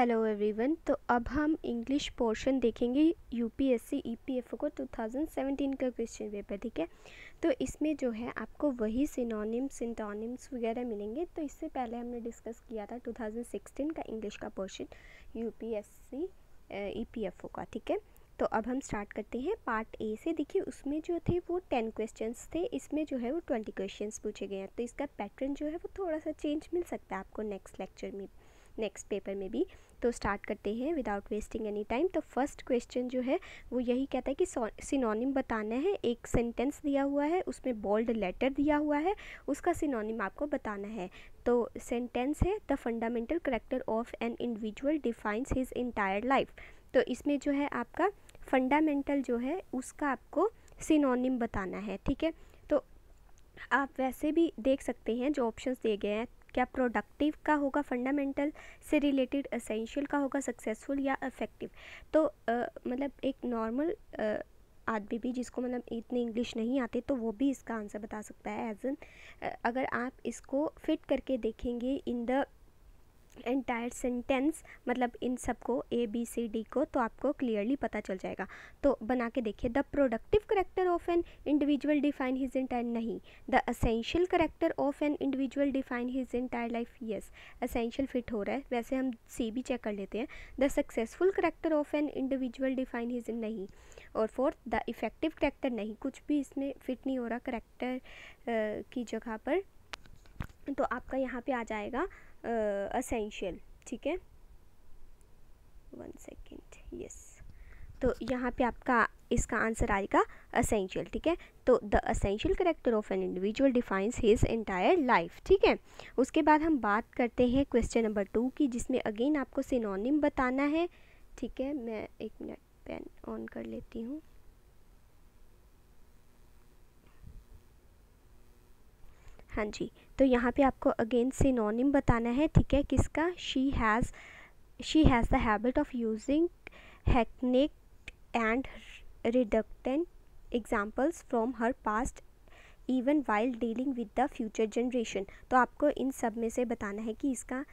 hello everyone तो अब हम इंग्लिश पोर्शन देखेंगे यूपीएससी ईपीएफओ e को 2017 का क्वेश्चन पेपर ठीक है तो इसमें जो है आपको वही सिनोनिम्स सिंटोनिम्स वगैरह मिलेंगे तो इससे पहले हमने डिस्कस किया था 2016 का इंग्लिश का पोर्शन यूपीएससी ईपीएफओ का ठीक है तो अब हम स्टार्ट करते हैं पार्ट ए से देखिए उसमें जो थे वो टेन क्वेश्चंस थे इसमें जो है वो ट्वेंटी क्वेश्चंस पूछे गए हैं तो इसका पैटर्न जो है वो थोड़ा सा चेंज मिल सकता है आपको नेक्स्ट लेक्चर में नेक्स्ट पेपर में भी तो स्टार्ट करते हैं विदाउट वेस्टिंग एनी टाइम तो फर्स्ट क्वेश्चन जो है वो यही कहता है कि सिनोनिम बताना है एक सेंटेंस दिया हुआ है उसमें बोल्ड लेटर दिया हुआ है उसका सिनोनिम आपको बताना है तो सेंटेंस है the fundamental character of an individual defines his entire life तो इसमें जो है आपका फंडामेंटल जो है उसका आपको सिनोनिम बताना है ठीक है तो आप वैसे भी देख सकते हैं जो ऑप्शंस दिए गए हैं क्या प्रोडक्टिव का होगा फंडामेंटल से रिलेटेड असेंशियल का होगा सक्सेसफुल या इफेक्टिव तो आ, मतलब एक नॉर्मल आदमी भी जिसको मतलब इतनी इंग्लिश नहीं आती तो वो भी इसका आंसर बता सकता है एज एन अगर आप इसको फिट करके देखेंगे इन द एंटायर सेंटेंस मतलब इन सबको ए बी सी डी को तो आपको क्लियरली पता चल जाएगा तो बना के देखिए the productive character of an individual define his entire नहीं the essential character of an individual define his entire life yes essential fit हो रहा है वैसे हम सी भी चेक कर लेते हैं the successful character of an individual define his नहीं और फोर्थ द इफेक्टिव करेक्टर नहीं कुछ भी इसमें फिट नहीं हो रहा करेक्टर की जगह पर तो आपका यहाँ पे आ जाएगा असेंशियल ठीक है वन सेकेंड यस तो यहाँ पे आपका इसका आंसर आएगा असेंशियल ठीक है तो the essential character of an individual defines his entire life ठीक है उसके बाद हम बात करते हैं क्वेश्चन नंबर टू की जिसमें अगेन आपको सिनोनिम बताना है ठीक है मैं एक मिनट पेन ऑन कर लेती हूँ हाँ जी तो यहाँ पे आपको अगेन सिनोनिम बताना है ठीक है किसका she has she has the habit of using hackneyed and redundant examples from her past even while dealing with the future generation तो आपको इन सब में से बताना है कि इसका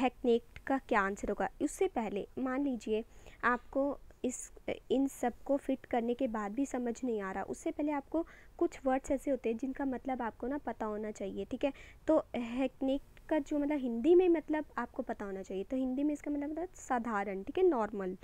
हैकनेक्ट का क्या आंसर होगा उससे पहले मान लीजिए आपको इस इन सब को फिट करने के बाद भी समझ नहीं आ रहा उससे पहले आपको कुछ वर्ड्स ऐसे होते हैं जिनका मतलब आपको ना पता होना चाहिए ठीक है तो हैकनिक का जो मतलब हिंदी में मतलब आपको पता होना चाहिए तो हिंदी में इसका मतलब होता है साधारण ठीक है नॉर्मल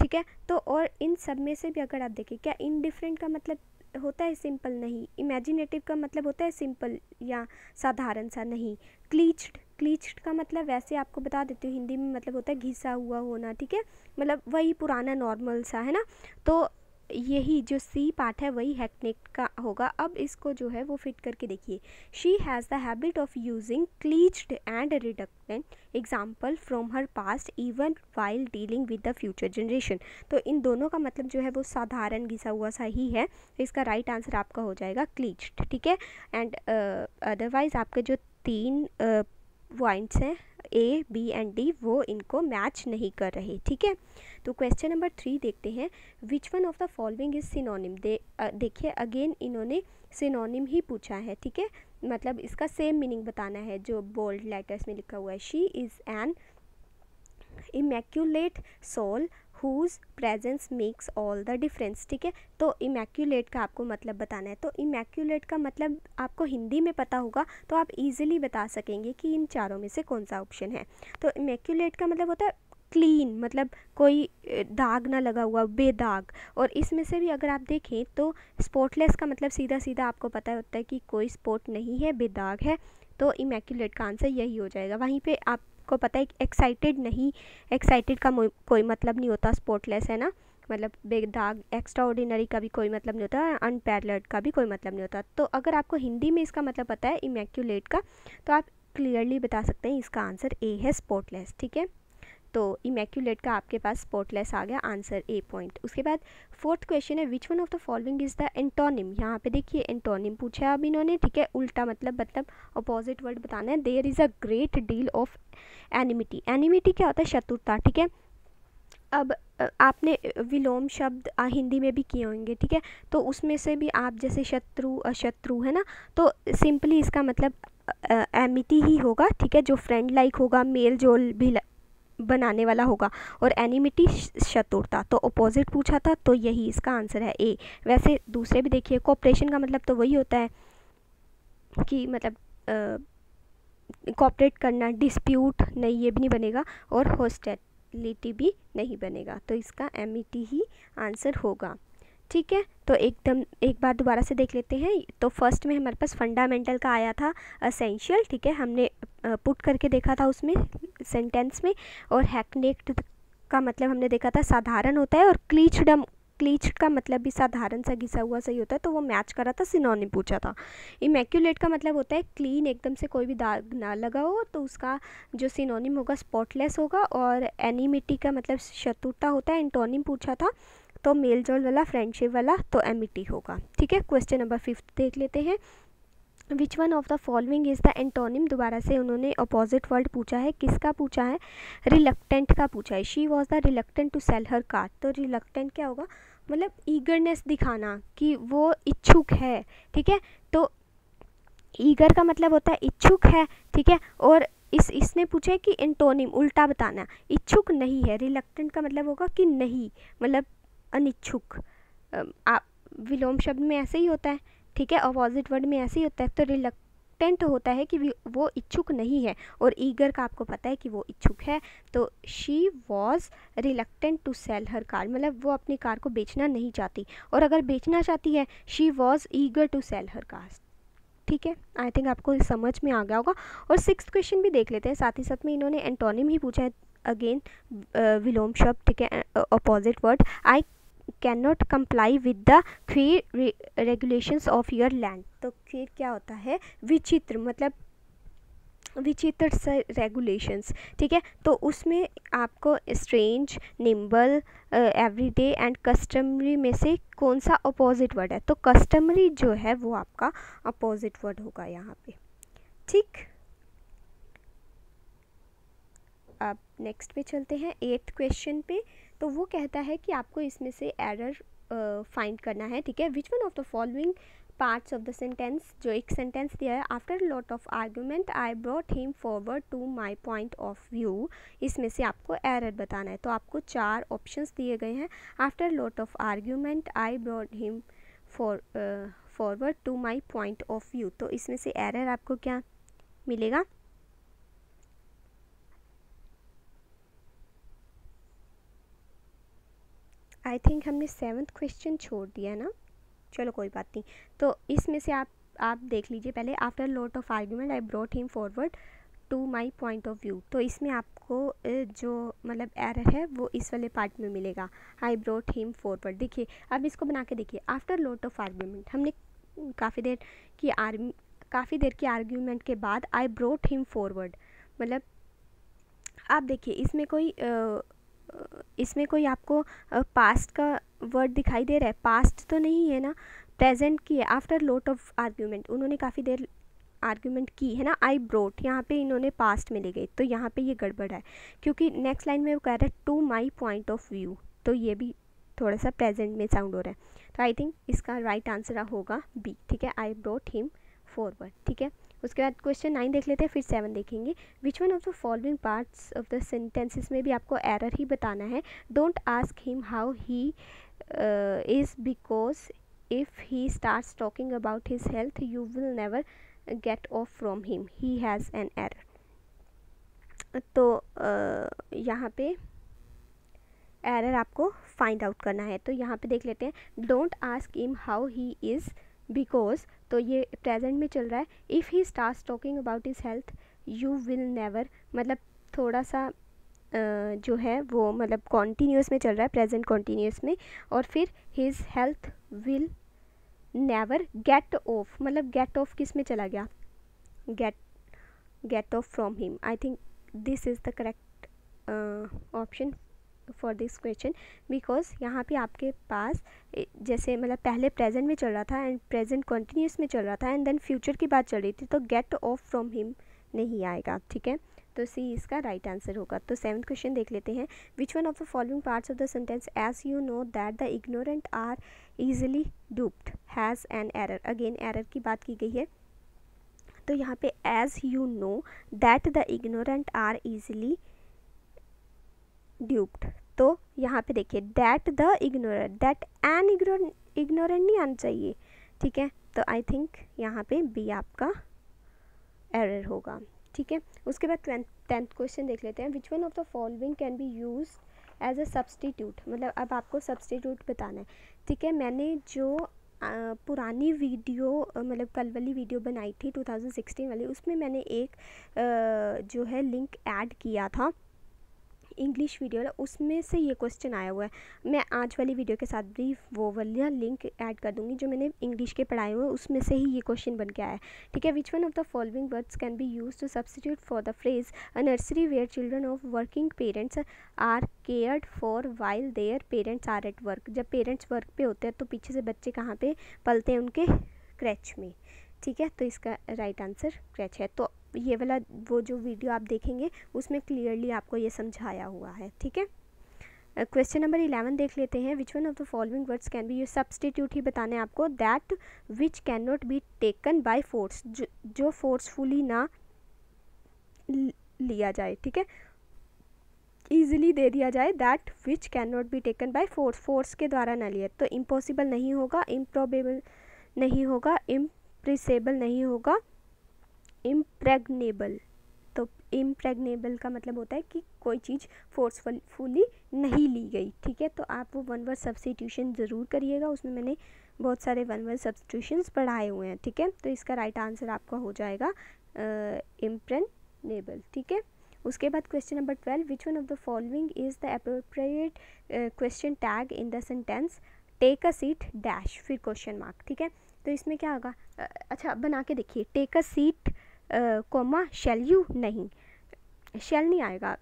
ठीक है तो और इन सब में से भी अगर आप देखें क्या इनडिफरेंट का मतलब होता है सिंपल नहीं इमेजिनेटिव का मतलब होता है सिंपल या साधारण सा नहीं क्लीच्ड क्लीच्ड का मतलब वैसे आपको बता देती हूँ हिंदी में मतलब होता है घिसा हुआ होना ठीक है मतलब वही पुराना नॉर्मल सा है ना तो यही जो सी पार्ट है वही हैकनेक का होगा अब इसको जो है वो फिट करके देखिए she has the habit of using cliched and redundant example from her past even while dealing with the future generation तो इन दोनों का मतलब जो है वो साधारण घिसा हुआ सा ही है तो इसका राइट right आंसर आपका हो जाएगा क्लीच्ड ठीक है एंड अदरवाइज़ uh, आपके जो तीन uh, पॉइंट्स हैं ए बी एंड डी वो इनको मैच नहीं कर रहे ठीक है तो क्वेश्चन नंबर थ्री देखते हैं which one of the following is synonym दे देखिए अगेन इन्होंने सिनोनिम ही पूछा है ठीक है मतलब इसका सेम मीनिंग बताना है जो बोल्ड लेटर्स में लिखा हुआ है she is an immaculate soul whose presence makes all the difference ठीक है तो इमेक्यूलेट का आपको मतलब बताना है तो इमेक्यूलेट का मतलब आपको हिंदी में पता होगा तो आप इजीली बता सकेंगे कि इन चारों में से कौन सा ऑप्शन है तो इमेक्यूलेट का मतलब होता है क्लीन मतलब कोई दाग ना लगा हुआ बेदाग और इसमें से भी अगर आप देखें तो स्पॉटलेस का मतलब सीधा सीधा आपको पता होता है कि कोई स्पॉट नहीं है बेदाग है तो इमेक्यूलेट का आंसर यही हो जाएगा वहीं पे आप आपको पता है एक्साइटेड नहीं एक्साइटेड का कोई मतलब नहीं होता स्पोर्टलेस है ना मतलब बेदाग एक्स्ट्रा ऑर्डिनरी का भी कोई मतलब नहीं होता अनपैरलड का भी कोई मतलब नहीं होता तो अगर आपको हिंदी में इसका मतलब पता है इमैक्यूलेट का तो आप क्लियरली बता सकते हैं इसका आंसर ए है स्पोर्टलेस ठीक है तो इमेक्यूलेट का आपके पास स्पॉटलेस आ गया आंसर ए पॉइंट उसके बाद फोर्थ क्वेश्चन है which one of the following is the antonym यहाँ पे देखिए एंटोनिम पूछा है अब इन्होंने ठीक है उल्टा मतलब मतलब अपोजिट वर्ड बताना है there is a great deal of enmity enmity क्या होता है शत्रुता ठीक है अब आपने विलोम शब्द हिंदी में भी किए होंगे ठीक है तो उसमें से भी आप जैसे शत्रु अशत्रु है ना तो सिंपली इसका मतलब एमिटी ही होगा ठीक है जो फ्रेंड लाइक होगा मेल जोल भी बनाने वाला होगा और एनिमिटी शत्रुता तो अपोजिट पूछा था तो यही इसका आंसर है ए वैसे दूसरे भी देखिए कॉपरेशन का मतलब तो वही होता है कि मतलब कॉपरेट करना डिस्प्यूट नहीं ये भी नहीं बनेगा और हॉस्टेलिटी भी नहीं बनेगा तो इसका एम e ही आंसर होगा ठीक है तो एकदम एक बार दोबारा से देख लेते हैं तो फर्स्ट में हमारे पास फंडामेंटल का आया था असेंशियल ठीक है हमने पुट करके देखा था उसमें सेंटेंस में और हैकनेक्ट का मतलब हमने देखा था साधारण होता है और क्लीचडम क्लीच्ड का मतलब भी साधारण सा घिसा हुआ सही होता है तो वो मैच करा था सिनोनिम पूछा था इमेक्यूलेट का मतलब होता है क्लीन एकदम से कोई भी दाग ना लगा हो तो उसका जो सिनोनिम होगा स्पॉटलेस होगा और एनिमिटी का मतलब शत्रुता होता है एंटोनिम पूछा था तो मेल जोल वाला फ्रेंडशिप वाला तो एमिटी होगा ठीक है क्वेश्चन नंबर फिफ्थ देख लेते हैं which one of the following is the antonym दोबारा से उन्होंने अपोजिट वर्ड पूछा है किसका पूछा है रिलक्टेंट का पूछा है she was the reluctant to sell her car तो रिलक्टेंट क्या होगा मतलब ईगरनेस दिखाना कि वो इच्छुक है ठीक है तो ईगर का मतलब होता है इच्छुक है ठीक है और इस इसने पूछा है कि एंटोनिम उल्टा बताना इच्छुक नहीं है रिलक्टेंट का मतलब होगा कि नहीं मतलब अनिच्छुक आप विलोम शब्द में ऐसे ही होता है ठीक है अपोजिट वर्ड में ऐसे ही होता है तो रिलक रिलक्टेंट होता है कि वो इच्छुक नहीं है और ईगर का आपको पता है कि वो इच्छुक है तो she was reluctant to sell her car मतलब वो अपनी कार को बेचना नहीं चाहती और अगर बेचना चाहती है she was eager to sell her car ठीक है आई थिंक आपको समझ में आ गया होगा और सिक्स क्वेश्चन भी देख लेते हैं साथ ही साथ में इन्होंने एंटोनिम ही पूछा है अगेन विलोम शब्द ठीक है opposite word I cannot comply with the queer regulations of your land तो queer क्या होता है विचित्र मतलब विचित्र से रेगुलेशंस ठीक है तो उसमें आपको strange nimble everyday and customary में से कौन सा अपोजिट वर्ड है तो कस्टमरी जो है वो आपका अपोजिट वर्ड होगा यहाँ पे ठीक अब नेक्स्ट पे चलते हैं एट्थ क्वेश्चन पे तो वो कहता है कि आपको इसमें से एरर फाइंड करना है ठीक है which one of the following parts of the sentence जो एक सेंटेंस दिया है after lot of argument I brought him forward to my point of view इसमें से आपको एरर बताना है तो आपको चार ऑप्शंस दिए गए हैं after lot of argument I brought him for forward to my point of view तो इसमें से एरर आपको क्या मिलेगा आई थिंक हमने सेवन्थ क्वेश्चन छोड़ दिया ना चलो कोई बात नहीं तो इसमें से आप आप देख लीजिए पहले after lot of argument I brought him forward to my point of view तो इसमें आपको जो मतलब एरर है वो इस वाले पार्ट में मिलेगा आई ब्रॉट हिम फॉरवर्ड देखिए अब इसको बना के देखिए आफ्टर लॉट ऑफ आर्ग्यूमेंट हमने काफ़ी देर की आर्मी काफ़ी देर की आर्ग्यूमेंट के बाद आई ब्रोट हिम फॉरवर्ड मतलब आप देखिए इसमें कोई इसमें कोई आपको पास्ट का वर्ड दिखाई दे रहा है पास्ट तो नहीं है ना प्रेजेंट की है आफ्टर लोट ऑफ आर्ग्यूमेंट उन्होंने काफ़ी देर आर्ग्यूमेंट की है ना आई ब्रोट यहाँ पे इन्होंने पास्ट में ले गई तो यहाँ पे ये गड़बड़ है क्योंकि नेक्स्ट लाइन में वो कह रहा है to my point of view तो ये भी थोड़ा सा प्रेजेंट में साउंड हो रहा है तो आई थिंक इसका राइट आंसर होगा बी ठीक है आई ब्रोट हिम फॉरवर्ड ठीक है उसके बाद क्वेश्चन नाइन देख लेते हैं फिर सेवन देखेंगे which one of the following parts of the sentences में भी आपको एरर ही बताना है don't ask him how he is because if he start talking about his health you will never get off from him he has an error तो uh, यहाँ पे error आपको फाइंड आउट करना है तो यहाँ पे देख लेते हैं don't ask him how he is because तो ये प्रेजेंट में चल रहा है if he starts talking about is health you will never मतलब थोड़ा सा जो है वो मतलब कॉन्टीन्यूस में चल रहा है प्रेजेंट कॉन्टीन्यूस में और फिर his health will never get off मतलब गेट ऑफ किस में चला गया get get off from him I think this is the correct option for this question because यहाँ पे आपके पास जैसे मतलब पहले प्रेजेंट में चल रहा था एंड प्रेजेंट कंटिन्यूस में चल रहा था एंड देन फ्यूचर की बात चल रही थी तो गेट ऑफ फ्रॉम हिम नहीं आएगा ठीक है तो सी इसका राइट right आंसर होगा तो सेवन्थ क्वेश्चन देख लेते हैं which one of the following parts of the sentence as you know that the ignorant are easily duped has an error again error की बात की गई है तो यहाँ पे as you know that the ignorant are easily duped तो यहाँ पे देखिए that the ignore that an ignore ignorant नहीं आना चाहिए ठीक है तो आई थिंक यहाँ पे बी आपका एरर होगा ठीक है उसके बाद टेंथ क्वेश्चन देख लेते हैं which one of the following can be use as a substitute मतलब अब आपको सब्सटीट्यूट बताना है ठीक है मैंने जो आ, पुरानी वीडियो मतलब कल वाली वीडियो बनाई थी 2016 वाली उसमें मैंने एक आ, जो है लिंक ऐड किया था इंग्लिश वीडियो है उसमें से ये क्वेश्चन आया हुआ है मैं आज वाली वीडियो के साथ भी वो वाला लिंक ऐड कर दूँगी जो मैंने इंग्लिश के पढ़ाए हुए उसमें से ही ये क्वेश्चन बन के आया है ठीक है which one of the following words can be use to substitute for the phrase a nursery where children of working parents are cared for while their parents are at work जब parents work पे होते हैं तो पीछे से बच्चे कहाँ पे पलते हैं उनके क्रैच में ठीक है तो इसका राइट आंसर क्रैच है तो ये वाला वो जो वीडियो आप देखेंगे उसमें क्लियरली आपको ये समझाया हुआ है ठीक है क्वेश्चन नंबर इलेवन देख लेते हैं which one of the following words can be you substitute ही बताने आपको that which can not be taken by force जो फोर्सफुली ना लिया जाए ठीक है ईजिली दे दिया जाए that which can not be taken by force force के द्वारा ना लिए तो इम्पॉसिबल नहीं होगा इम्प्रॉबेबल नहीं होगा इम्प्रिसेबल नहीं होगा इम्प्रेगनेबल तो इम्प्रेगनेबल का मतलब होता है कि कोई चीज़ फोर्सफुली नहीं ली गई ठीक है तो आप वो वन वर्ड सब्सिट्यूशन ज़रूर करिएगा उसमें मैंने बहुत सारे वन वर्ड सब्सिट्यूशन पढ़ाए हुए हैं ठीक है तो इसका राइट आंसर आपका हो जाएगा इम्प्रेगनेबल ठीक है उसके बाद question number twelve which one of the following is the appropriate question tag in the sentence take a seat dash फिर क्वेश्चन मार्क ठीक है तो इसमें क्या होगा अच्छा बना के देखिए take a seat comma shall you नहीं शेल नहीं आएगा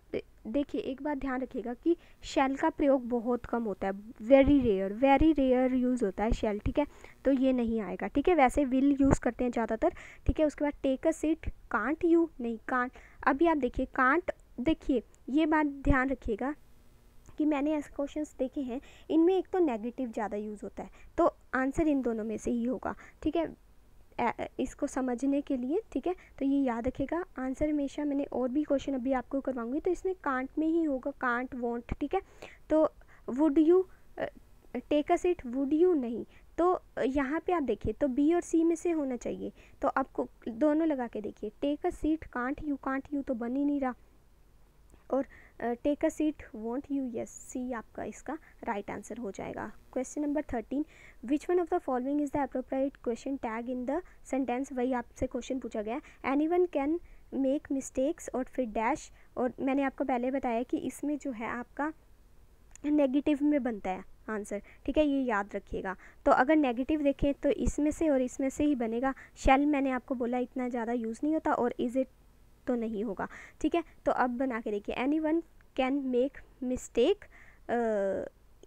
देखिए एक बात ध्यान रखिएगा कि शेल का प्रयोग बहुत कम होता है very rare very rare use होता है शेल ठीक है तो ये नहीं आएगा ठीक है वैसे विल यूज़ करते हैं ज़्यादातर ठीक है उसके बाद take a seat can't you नहीं कांट अभी आप देखिए कांट देखिए ये बात ध्यान रखिएगा कि मैंने ऐसे क्वेश्चन देखे हैं इनमें एक तो नेगेटिव ज़्यादा यूज़ होता है तो आंसर इन दोनों में से ही होगा ठीक है इसको समझने के लिए ठीक है तो ये याद रखेगा आंसर हमेशा मैंने और भी क्वेश्चन अभी आपको करवाऊंगी तो इसमें कांट में ही होगा कांट वॉन्ट ठीक है तो would you take a seat would you नहीं तो यहाँ पे आप देखिए तो बी और सी में से होना चाहिए तो आपको दोनों लगा के देखिए take a seat can't you can't you तो बन ही नहीं रहा और take a seat won't you yes see आपका इसका राइट right आंसर हो जाएगा question number thirteen which one of the following is the appropriate question tag in the sentence वही आपसे क्वेश्चन पूछा गया anyone can make mistakes और फिर डैश और मैंने आपको पहले बताया कि इसमें जो है आपका नेगेटिव में बनता है आंसर ठीक है ये याद रखिएगा तो अगर नेगेटिव देखें तो इसमें से और इसमें से ही बनेगा शेल मैंने आपको बोला इतना ज़्यादा यूज़ नहीं होता और इज़ इट तो नहीं होगा ठीक है तो अब बना के देखिए anyone can make mistake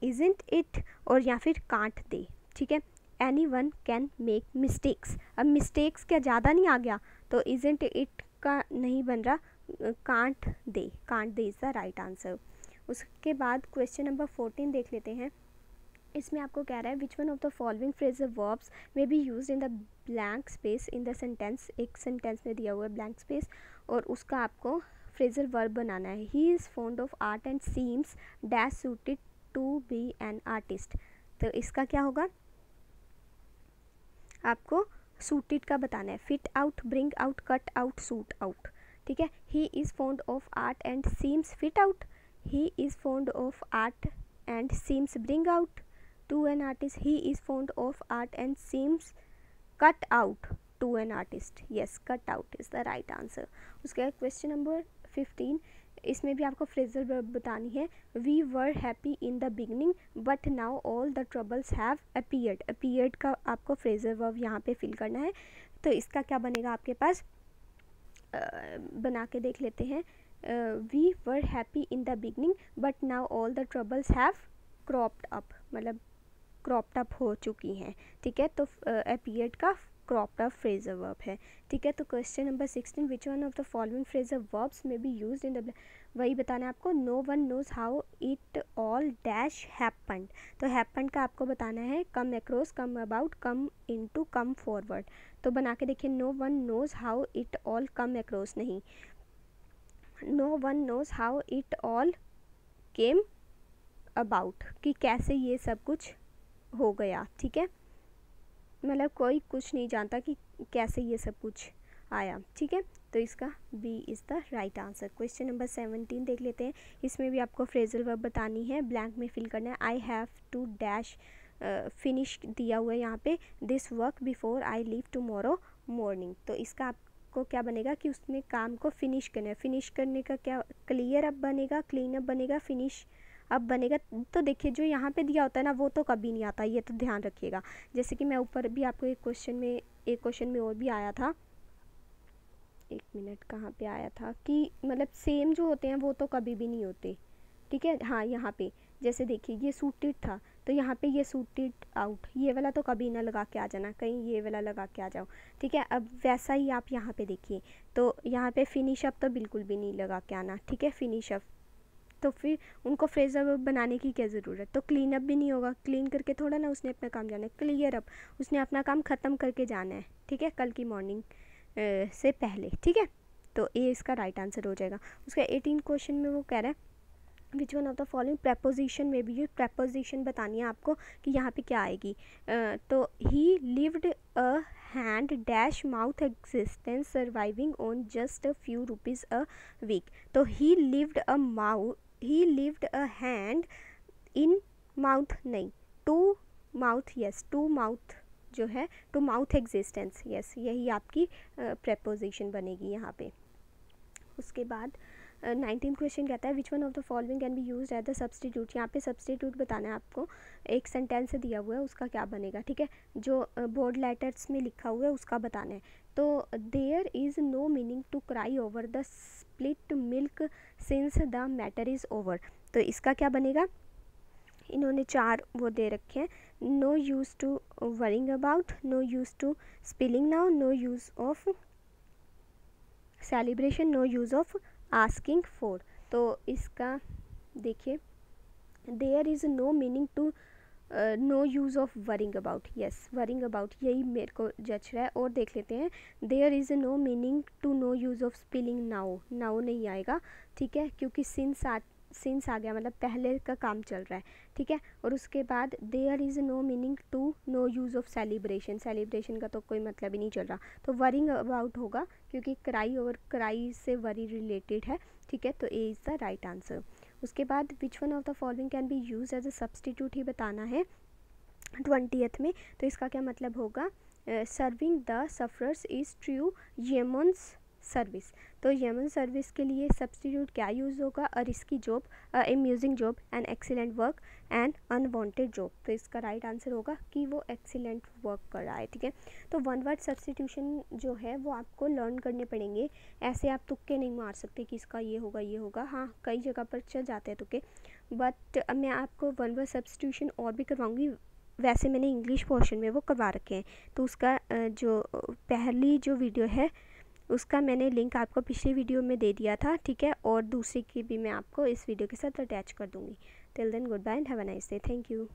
isn't it और या फिर कांट दे ठीक है anyone can make mistakes अब मिस्टेक्स क्या ज़्यादा नहीं आ गया तो इजेंट इट का नहीं बन रहा can't they can't they is the right answer उसके बाद क्वेश्चन नंबर फोर्टीन देख लेते हैं इसमें आपको कह रहा है which one of the following phrase verbs may be use in the blank space in the sentence एक सेंटेंस में दिया हुआ है ब्लैंक स्पेस और उसका आपको फ्रेजर वर्ब बनाना है he is fond of art and seems dash suited to be an artist तो इसका क्या होगा आपको सूटेड का बताना है fit out bring out cut out suit out ठीक है he is fond of art and seems fit out he is fond of art and seems bring out to an artist he is fond of art and seems cut out to an artist yes cut out is the right answer उसके बाद question number fifteen इसमें भी आपको phrasal बतानी है we were happy in the beginning but now all the troubles have appeared appeared का आपको Fraser verb यहाँ पे फिल करना है तो इसका क्या बनेगा आपके पास बना के देख लेते हैं we were happy in the beginning but now all the troubles have cropped up मतलब क्रॉप्ड अप हो चुकी हैं ठीक है तो अपीयर्ड का क्रॉप्ड ऑफ फ्रेजर वर्ब है ठीक है तो question number sixteen which one of the following phrasal verbs may be use in the वही बताना है आपको no one knows how it all dash happen तो हैपन का आपको बताना है come across come about come into come forward तो बना के देखिए no one knows how it all come across नहीं no one knows how it all came about कि कैसे ये सब कुछ हो गया ठीक है मतलब कोई कुछ नहीं जानता कि कैसे ये सब कुछ आया ठीक है तो इसका B is the right answer question number seventeen देख लेते हैं इसमें भी आपको फ्रेजल वर्ब बतानी है ब्लैंक में फिल करना है I have to dash finish दिया हुआ है यहाँ पे this work before I leave tomorrow morning तो इसका आपको क्या बनेगा कि उसने काम को फिनिश करना है फिनिश करने का क्या क्लियर अप बनेगा क्लीन अप बनेगा फिनिश अब बनेगा तो देखिए जो यहाँ पे दिया होता है ना वो तो कभी नहीं आता ये तो ध्यान रखिएगा जैसे कि मैं ऊपर भी आपको एक क्वेश्चन में एक क्वेश्चन में और भी आया था एक मिनट कहाँ पे आया था कि मतलब सेम जो होते हैं वो तो कभी भी नहीं होते ठीक है हाँ यहाँ पे जैसे देखिए ये सूटेड था तो यहाँ पे ये सूटेड आउट ये वाला तो कभी ना लगा के आ जाना कहीं ये वाला लगा के आ जाओ ठीक है अब वैसा ही आप यहाँ पे देखिए तो यहाँ पे फिनिश अप तो बिल्कुल भी नहीं लगा के आना ठीक है फिनिश अप तो फिर उनको फ्रेजर अप बनाने की क्या ज़रूरत तो क्लीन अप भी नहीं होगा क्लीन करके थोड़ा ना उसने अपना काम जाना है क्लियर अप उसने अपना काम ख़त्म करके जाना है ठीक है कल की मॉर्निंग से पहले ठीक है तो ए इसका राइट आंसर हो जाएगा उसका एटीन क्वेश्चन में वो कह रहा है which one of the following preposition में भी ये प्रपोजिशन बतानी है आपको कि यहाँ पे क्या आएगी uh, तो he lived a hand dash mouth existence surviving on just a few rupees a week तो he lived a mouth he lived a hand in mouth नहीं to mouth yes to mouth जो है to mouth existence yes यही आपकी preposition बनेगी यहाँ पे उसके बाद नाइनटीन क्वेश्चन कहता है which one of the following can be use as the substitute यहाँ पे सब्सटीट्यूट बताना है आपको एक सेंटेंस दिया हुआ है उसका क्या बनेगा ठीक है जो बोर्ड लेटर्स में लिखा हुआ है उसका बताना है तो there is no meaning to cry over the split milk since the matter is over तो इसका क्या बनेगा इन्होंने चार वो दे रखे हैं no use to worrying about no use to spilling now no use of celebration no use of asking for तो इसका देखिए there is no meaning to no use of worrying about yes worrying about यही मेरे को जच रहा है और देख लेते हैं there is no meaning to no use of spilling now now नहीं आएगा ठीक है क्योंकि सिंस आ सिंस आ गया मतलब पहले का काम चल रहा है ठीक है और उसके बाद there is no meaning to no use of celebration celebration का तो कोई मतलब ही नहीं चल रहा तो वरिंग अबाउट होगा क्योंकि क्राई और क्राई से वरी रिलेटेड है ठीक है तो A is the right answer उसके बाद which one of the following can be use as a substitute ही बताना है ट्वेंटीथ में तो इसका क्या मतलब होगा serving the sufferers is true yeoman's service तो यमन सर्विस के लिए सब्सटीट्यूट क्या यूज़ होगा और इसकी job amusing job and excellent work and unwanted job तो इसका राइट आंसर होगा कि वो एक्सीलेंट वर्क कर रहा है ठीक है तो वन वर्ड सब्सटीट्यूशन जो है वो आपको लर्न करने पड़ेंगे ऐसे आप तुक्के नहीं मार सकते कि इसका ये होगा ये होगा हाँ कई जगह पर चल जाते हैं तुक्के बट मैं आपको वन वर्ड सब्सटीट्यूशन और भी करवाऊँगी वैसे मैंने इंग्लिश पोर्शन में वो करवा रखे हैं तो उसका जो पहली जो वीडियो है उसका मैंने लिंक आपको पिछली वीडियो में दे दिया था ठीक है और दूसरी की भी मैं आपको इस वीडियो के साथ अटैच कर दूँगी till then goodbye and have a nice day thank you